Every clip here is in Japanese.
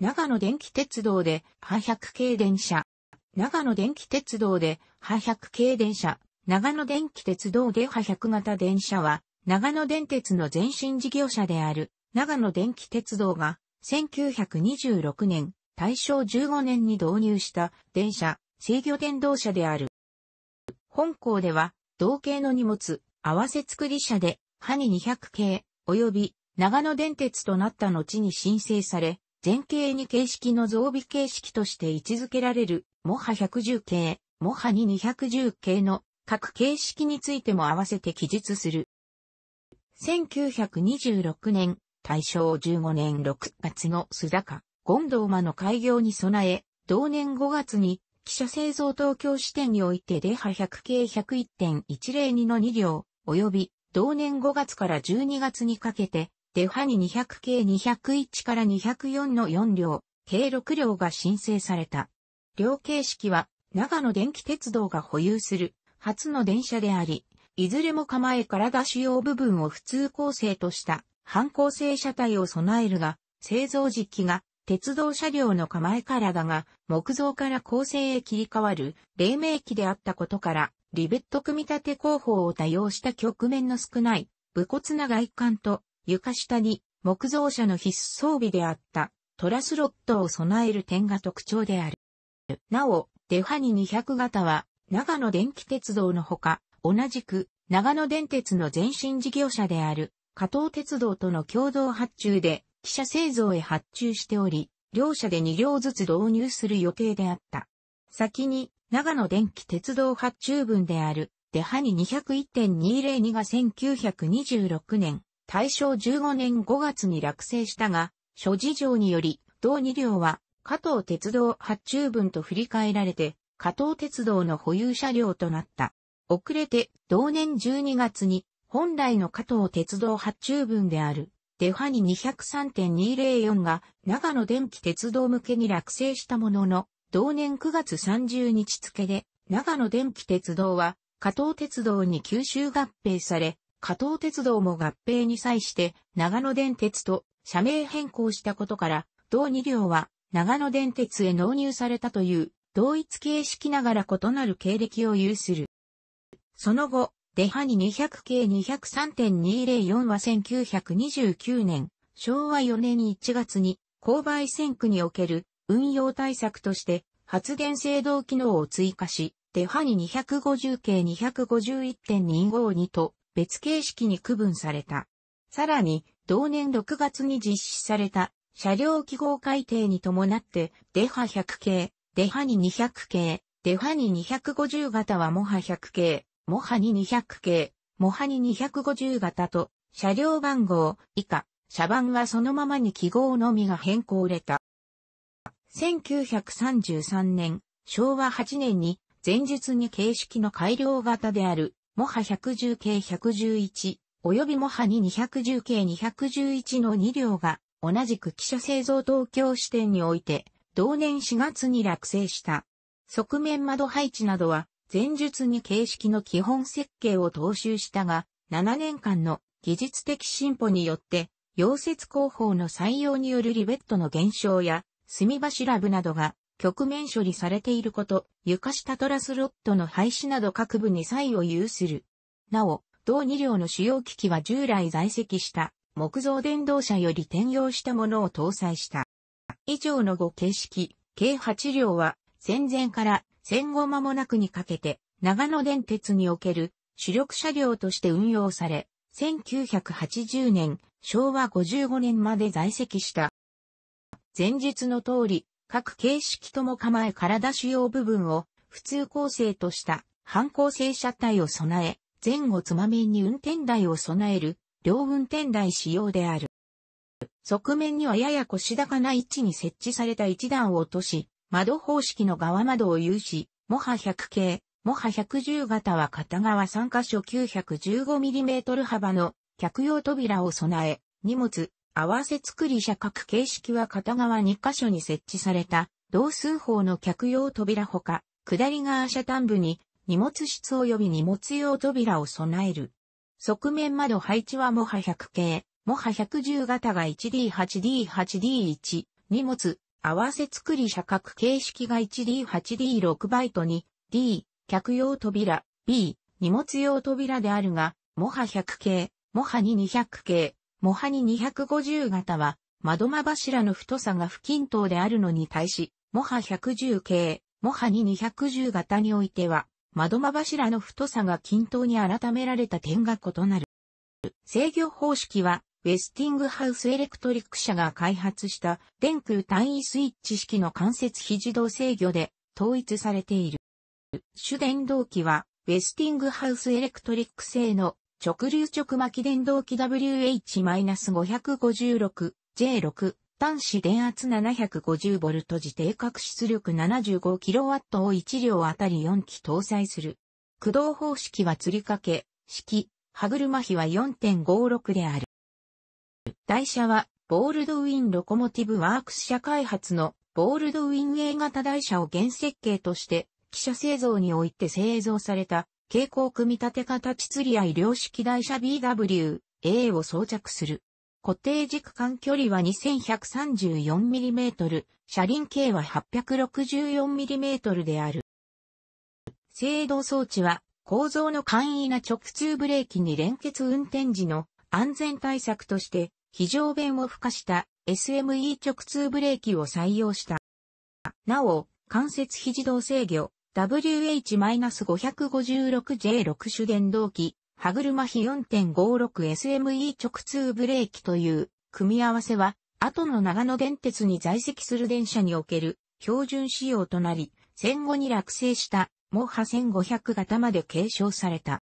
長野電気鉄道で800系電車。長野電気鉄道で800系電車。長野電気鉄道で800型電車は、長野電鉄の前身事業者である、長野電気鉄道が、1926年、大正15年に導入した電車、制御電動車である。本校では、同型の荷物、合わせ作り車で、ハニ200系、及び長野電鉄となった後に申請され、前景に形式の増備形式として位置づけられる、モハ110系、モハ2210系の各形式についても合わせて記述する。1926年、大正15年6月の須坂、ド藤間の開業に備え、同年5月に、記者製造東京支店においてデハ100系101.102の2両、及び同年5月から12月にかけて、デファニ 200K201 から204の4両、計6両が申請された。両形式は、長野電気鉄道が保有する、初の電車であり、いずれも構え体主要部分を普通構成とした、反構成車体を備えるが、製造時期が、鉄道車両の構え体が、木造から構成へ切り替わる、黎明期であったことから、リベット組み立て工法を多用した局面の少ない、武骨な外観と床下に木造車の必須装備であったトラスロットを備える点が特徴である。なお、デハニ200型は長野電気鉄道のほか、同じく長野電鉄の前身事業者である加藤鉄道との共同発注で汽車製造へ発注しており、両社で2両ずつ導入する予定であった。先に長野電気鉄道発注分であるデハニ201.202が1926年大正15年5月に落成したが、諸事情により、同2両は、加藤鉄道発注分と振り替えられて、加藤鉄道の保有車両となった。遅れて、同年12月に、本来の加藤鉄道発注分である、デファニ203.204が、長野電気鉄道向けに落成したものの、同年9月30日付で、長野電気鉄道は、加藤鉄道に吸収合併され、加藤鉄道も合併に際して長野電鉄と社名変更したことから、同2両は長野電鉄へ納入されたという同一形式ながら異なる経歴を有する。その後、デハニ200系203.204は1929年、昭和4年1月に勾配線区における運用対策として発電制動機能を追加し、デハニ250系251.252と別形式に区分された。さらに、同年6月に実施された車両記号改定に伴って、デハ100系、デハに200系、デハに250型はモハ100系、モハに200系、モハに250型と、車両番号以下、車番はそのままに記号のみが変更れた。1933年、昭和8年に前述に形式の改良型であるモハ110系111、およびモハに210系211の2両が、同じく汽車製造東京支店において、同年4月に落成した。側面窓配置などは、前述に形式の基本設計を踏襲したが、7年間の技術的進歩によって、溶接工法の採用によるリベットの減少や、墨柱部などが局面処理されていること、床下トラスロットの廃止など各部に差異を有する。なお、同2両の主要機器は従来在籍した木造電動車より転用したものを搭載した。以上の5形式、計8両は戦前から戦後間もなくにかけて長野電鉄における主力車両として運用され、1980年、昭和55年まで在籍した。前述の通り、各形式とも構え体主要部分を普通構成とした反抗性車体を備え、前後つまみに運転台を備える、両運転台仕様である。側面にはやや腰高な位置に設置された一段を落とし、窓方式の側窓を有し、モハ100系、モハ110型は片側3箇所 915mm 幅の客用扉を備え、荷物、合わせ作り社格形式は片側2箇所に設置された、同数法の客用扉ほか、下り側車端部に荷物室及び荷物用扉を備える。側面窓配置はモハ100系、モハ110型が 1D8D8D1、荷物、合わせ作り社格形式が 1D8D6 バイトに、D、客用扉、B、荷物用扉であるが、モハ100系、モハ2200系、モハニ250型は、窓間柱の太さが不均等であるのに対し、モハ110系、モハニ210型においては、窓間柱の太さが均等に改められた点が異なる。制御方式は、ウェスティングハウスエレクトリック社が開発した電空単位スイッチ式の関節非自動制御で統一されている。主電動機はウェスティングハウスエレクトリック製の直流直巻電動機 WH-556J6 端子電圧 750V 時定格出力 75kW を1両あたり4機搭載する。駆動方式は吊り掛け、式、歯車比は4.56である。台車は、ボールドウィンロコモティブワークス社開発のボールドウィン A 型台車を原設計として、汽車製造において製造された蛍光組み立て型釣り合い量式台車 BW-A を装着する。固定軸間距離は 2134mm、車輪径は 864mm である。制動装置は構造の簡易な直通ブレーキに連結運転時の安全対策として非常弁を付加した SME 直通ブレーキを採用した。なお、関節非自動制御、WH-556J6 種電動機、歯車比 4.56SME 直通ブレーキという組み合わせは、後の長野電鉄に在籍する電車における標準仕様となり、戦後に落成したモハ1500型まで継承された。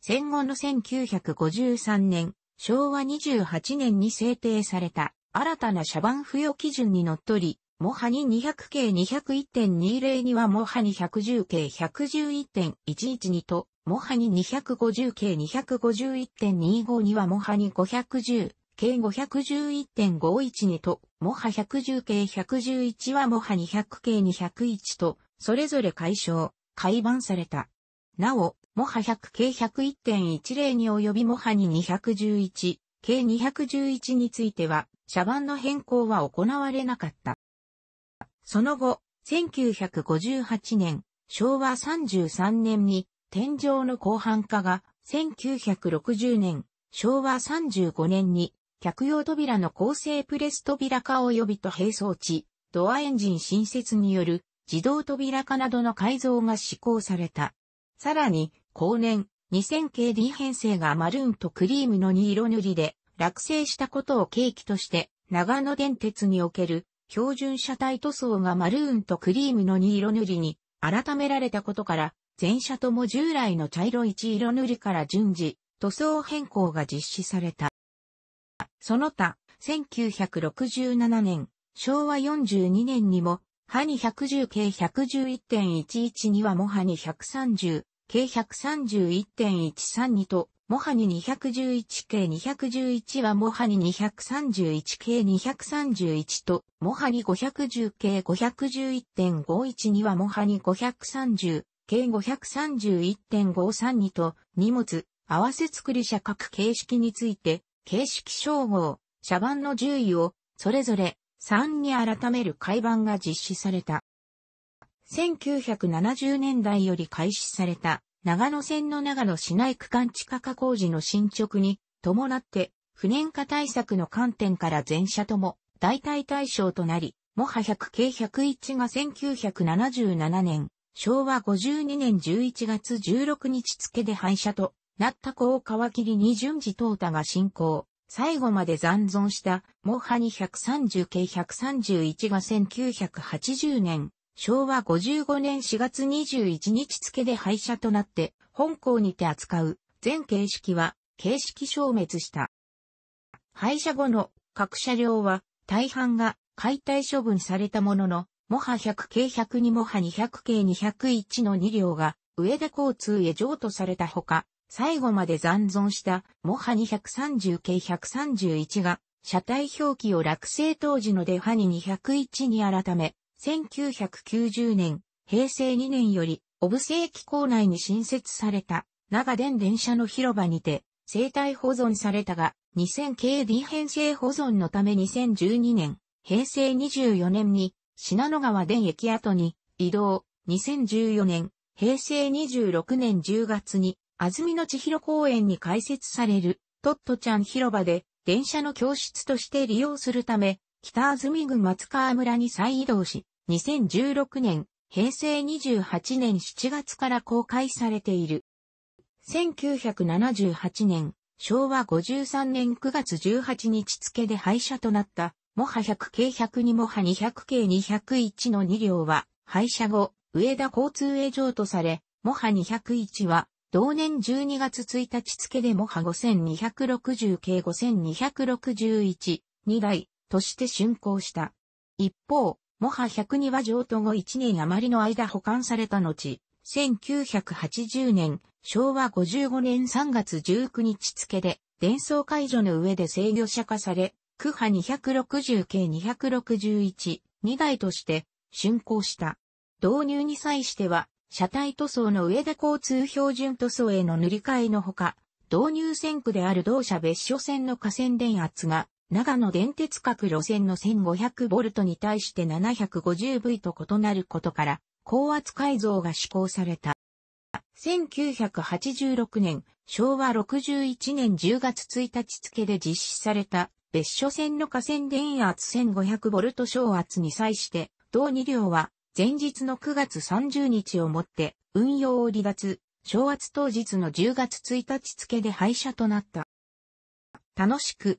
戦後の1953年、昭和28年に制定された新たな車番付与基準にのっとり、モハニ200系201.20にはモハニ110系111.11 2と、モハニ250系251.25にはモハニ510系511.51 2と、モハ110系111はモハ200系201と、それぞれ解消、改版された。なお、モハ100系101.10に及びモハに211系211については、社版の変更は行われなかった。その後、1958年、昭和33年に、天井の広範化が、1960年、昭和35年に、客用扉の構成プレス扉化及びと並走地、ドアエンジン新設による自動扉化などの改造が施行された。さらに、後年、2000KD 編成がマルーンとクリームの2色塗りで落成したことを契機として、長野電鉄における標準車体塗装がマルーンとクリームの2色塗りに改められたことから、全車とも従来の茶色1色塗りから順次、塗装変更が実施された。その他、1967年、昭和42年にも、ハニ110 k 1 1 1 1 1にはモハニ130系131.132とモハニ211系211はモハニ231系231と、モハニ510系511.512はモハニ530系531.532と、荷物、合わせ作り車各形式について、形式称号、車番の順位を、それぞれ、3に改める改版が実施された。1970年代より開始された長野線の長野市内区間地下化工事の進捗に伴って、不燃化対策の観点から全社とも代替対象となり、モハ100系101が1977年、昭和52年11月16日付で廃車となった子を皮切りに順次淘汰が進行。最後まで残存したモハ230系131が1980年昭和55年4月21日付で廃車となって、本校にて扱う全形式は形式消滅した。廃車後の各車両は大半が解体処分されたものの、モハ100系102モハ200系201の2両が上田交通へ譲渡されたほか、最後まで残存したモハ230系131が車体表記を落成当時のデハニ201に改め、1990年、平成2年より、小布施駅構内に新設された、長電電車の広場にて、生態保存されたが、2000KD 編成保存のため2012年、平成24年に、信濃川電駅跡に、移動、2014年、平成26年10月に、安曇野千尋公園に開設される、トットちゃん広場で、電車の教室として利用するため、北安住郡松川村に再移動し、2016年、平成28年7月から公開されている。1978年、昭和53年9月18日付で廃車となった、モハ100 k 102モハ200 k 201の2両は、廃車後、上田交通営譲とされ、モハ201は、同年12月1日付でモハ5260 k 5261、2台、として竣工した。一方、もは102は譲渡後1年余りの間保管された後、1980年、昭和55年3月19日付で、伝送解除の上で制御者化され、区派260系261、2台として、竣工した。導入に際しては、車体塗装の上で交通標準塗装への塗り替えのほか、導入線区である同社別所線の河川電圧が長野電鉄各路線の 1500V に対して 750V と異なることから、高圧改造が施行された。1986年、昭和61年10月1日付で実施された別所線の河川電圧 1500V 小圧に際して、同2両は前日の9月30日をもって運用を離脱、小圧当日の10月1日付で廃車となった。楽しく